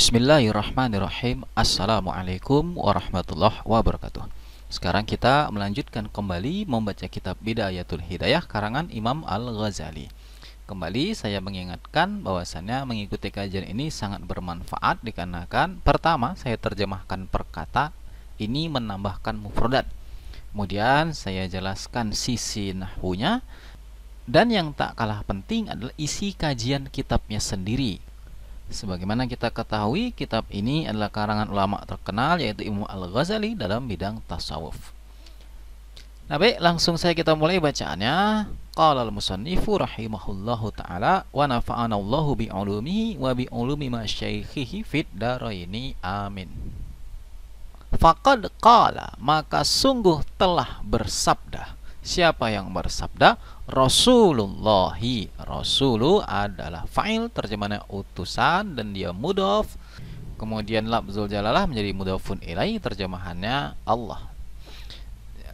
Bismillahirrahmanirrahim Assalamualaikum warahmatullahi wabarakatuh Sekarang kita melanjutkan kembali membaca kitab Bidayatul Hidayah karangan Imam Al-Ghazali Kembali saya mengingatkan bahwasannya mengikuti kajian ini sangat bermanfaat dikarenakan Pertama saya terjemahkan perkata ini menambahkan mufrodat Kemudian saya jelaskan sisi nahwunya dan yang tak kalah penting adalah isi kajian kitabnya sendiri Sebagaimana kita ketahui, kitab ini adalah karangan ulama terkenal yaitu Imam Al-Ghazali dalam bidang tasawuf. Nah, baik, langsung saya kita mulai bacaannya. Qala al-musannifu rahimahullahu taala wa nafa'ana Allahu bi ulumihi wa bi ulumi masyayikhihi fid daraini. Amin. Faqad qala, maka sungguh telah bersabda Siapa yang bersabda? Rasulullah. Rasulu adalah fa'il terjemahannya utusan dan dia mudof Kemudian labzul jalalah menjadi mudofun ilai terjemahannya Allah.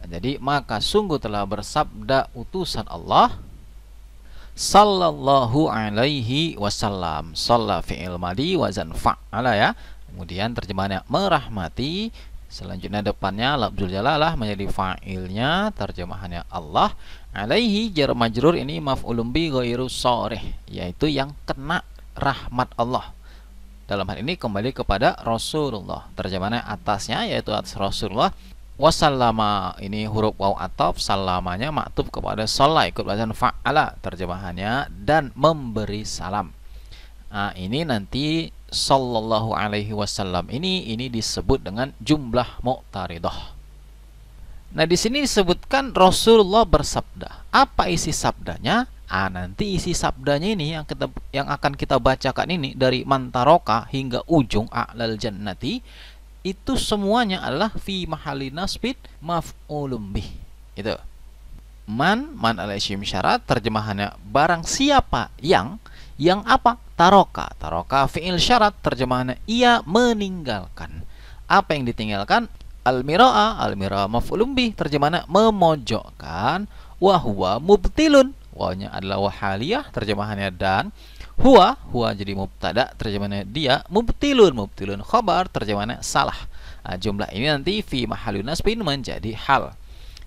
Jadi maka sungguh telah bersabda utusan Allah sallallahu alaihi wasallam. Shalla fi'il madi wazan fa'ala ya. Kemudian terjemahannya merahmati Selanjutnya depannya lafzul jalalah menjadi fa'ilnya terjemahannya Allah alaihi jar majrur ini maf'ulun bi ghairu sharih yaitu yang kena rahmat Allah. Dalam hal ini kembali kepada Rasulullah. Terjemahannya atasnya yaitu atas Rasulullah wasallama ini huruf waw atop salamanya maktub kepada sholat ikut bacaan fa'ala terjemahannya dan memberi salam. Nah, ini nanti Sallallahu Alaihi Wasallam ini ini disebut dengan jumlah mu'taridah. Nah di sini disebutkan Rasulullah bersabda. Apa isi sabdanya? Ah nanti isi sabdanya ini yang kita yang akan kita bacakan ini dari mantaroka hingga ujung a'lal jannati itu semuanya adalah fi mahali nasbid maf'ulum bih. Itu. Man man alaihi syarat terjemahannya barang siapa yang yang apa taroka. Taroka fi'il syarat terjemahannya ia meninggalkan. Apa yang ditinggalkan? al almiroa al terjemahannya memojokkan wahwa mubtilun. wahnya adalah wahaliyah terjemahannya dan huwa, huwa jadi mubtada terjemahannya dia, mubtilun, mubtilun khobar terjemahannya salah. Nah, jumlah ini nanti fi mahalun nasbin menjadi hal.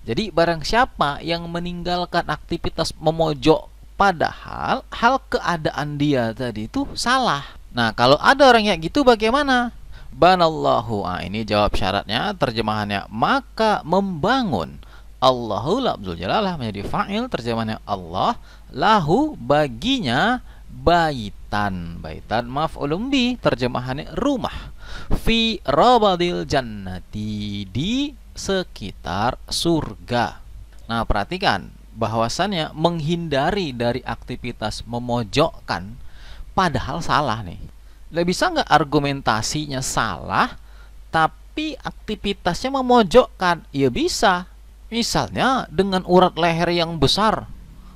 Jadi barang siapa yang meninggalkan aktivitas memojok Padahal hal keadaan dia tadi itu salah. Nah, kalau ada orang yang gitu bagaimana? Banallahu. Ah, ini jawab syaratnya, terjemahannya maka membangun. Allahu labzul jalalah menjadi fa'il terjemahannya Allah lahu baginya baitan. Baitan maf'ulun bi terjemahannya rumah. Fi rabadil jannati di sekitar surga. Nah, perhatikan bahwasannya menghindari dari aktivitas memojokkan padahal salah nih. Lah bisa nggak argumentasinya salah tapi aktivitasnya memojokkan? Ya bisa. Misalnya dengan urat leher yang besar.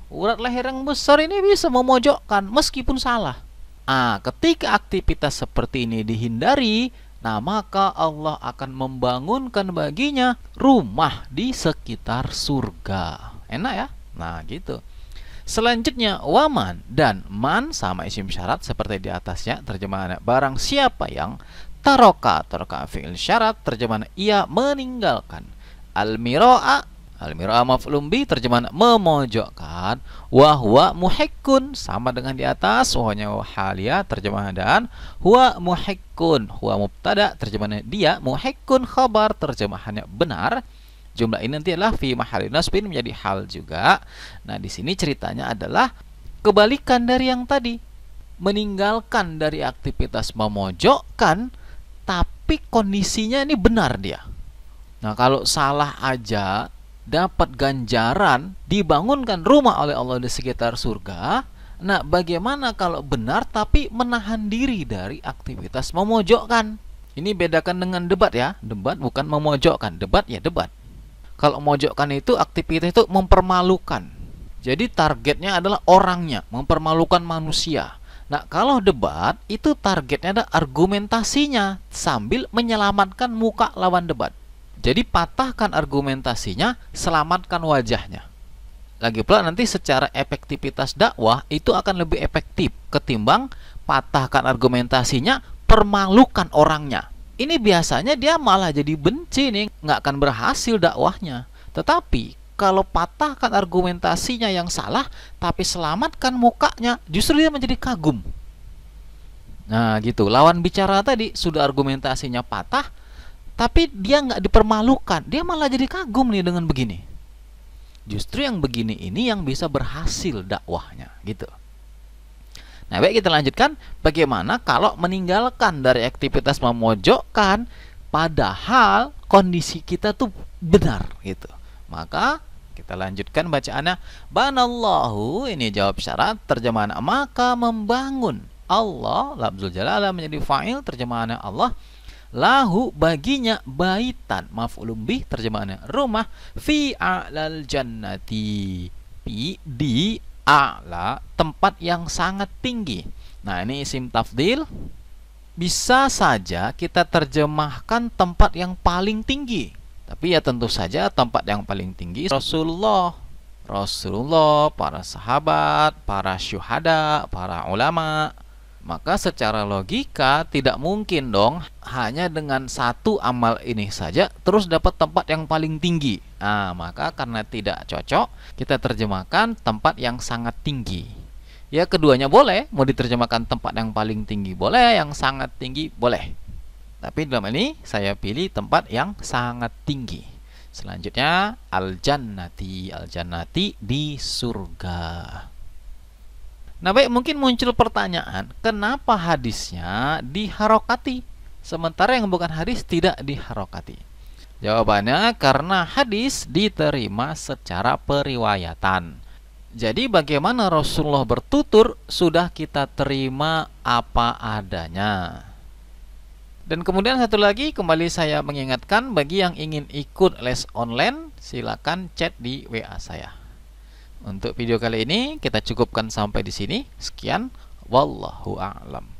Urat leher yang besar ini bisa memojokkan meskipun salah. Ah, ketika aktivitas seperti ini dihindari, nah maka Allah akan membangunkan baginya rumah di sekitar surga. Enak ya? Nah, gitu. Selanjutnya waman dan man sama isim syarat seperti di atasnya terjemahan barang siapa yang taroka taroka fi'il syarat terjemahan ia meninggalkan almiroa almiroa maflumbi. terjemahan memojokkan wahwa muhekun sama dengan di atas wahnya halia terjemahan dan huwa muhekun huwa mubtada terjemahan dia muhekun khabar terjemahannya benar Jumlah ini nanti adalah fi mahali nasbin menjadi hal juga. Nah, di sini ceritanya adalah kebalikan dari yang tadi. Meninggalkan dari aktivitas memojokkan tapi kondisinya ini benar dia. Nah, kalau salah aja dapat ganjaran dibangunkan rumah oleh Allah di sekitar surga. Nah, bagaimana kalau benar tapi menahan diri dari aktivitas memojokkan? Ini bedakan dengan debat ya. Debat bukan memojokkan. Debat ya debat kalau mojokkan itu aktivitas itu mempermalukan. Jadi targetnya adalah orangnya, mempermalukan manusia. Nah, kalau debat itu targetnya ada argumentasinya sambil menyelamatkan muka lawan debat. Jadi patahkan argumentasinya, selamatkan wajahnya. Lagi pula nanti secara efektivitas dakwah itu akan lebih efektif ketimbang patahkan argumentasinya, permalukan orangnya ini biasanya dia malah jadi benci nih, nggak akan berhasil dakwahnya. Tetapi kalau patahkan argumentasinya yang salah, tapi selamatkan mukanya, justru dia menjadi kagum. Nah gitu, lawan bicara tadi sudah argumentasinya patah, tapi dia nggak dipermalukan, dia malah jadi kagum nih dengan begini. Justru yang begini ini yang bisa berhasil dakwahnya gitu. Nah, baik kita lanjutkan bagaimana kalau meninggalkan dari aktivitas memojokkan padahal kondisi kita tuh benar gitu. Maka kita lanjutkan bacaannya banallahu ini jawab syarat terjemahan maka membangun Allah labzul jalalah menjadi fa'il terjemahannya Allah lahu baginya baitan maf'ulun bih terjemahannya rumah fi alal jannati di a'la tempat yang sangat tinggi nah ini isim tafdil bisa saja kita terjemahkan tempat yang paling tinggi tapi ya tentu saja tempat yang paling tinggi Rasulullah Rasulullah, para sahabat, para syuhada, para ulama maka secara logika tidak mungkin dong hanya dengan satu amal ini saja terus dapat tempat yang paling tinggi. Nah, maka karena tidak cocok, kita terjemahkan tempat yang sangat tinggi. Ya, keduanya boleh, mau diterjemahkan tempat yang paling tinggi boleh, yang sangat tinggi boleh. Tapi dalam ini saya pilih tempat yang sangat tinggi. Selanjutnya al-jannati, al-jannati di surga. Nah baik mungkin muncul pertanyaan kenapa hadisnya diharokati sementara yang bukan hadis tidak diharokati. Jawabannya karena hadis diterima secara periwayatan. Jadi bagaimana Rasulullah bertutur sudah kita terima apa adanya. Dan kemudian satu lagi kembali saya mengingatkan bagi yang ingin ikut les online silakan chat di WA saya. Untuk video kali ini kita cukupkan sampai di sini. Sekian wallahu a'lam.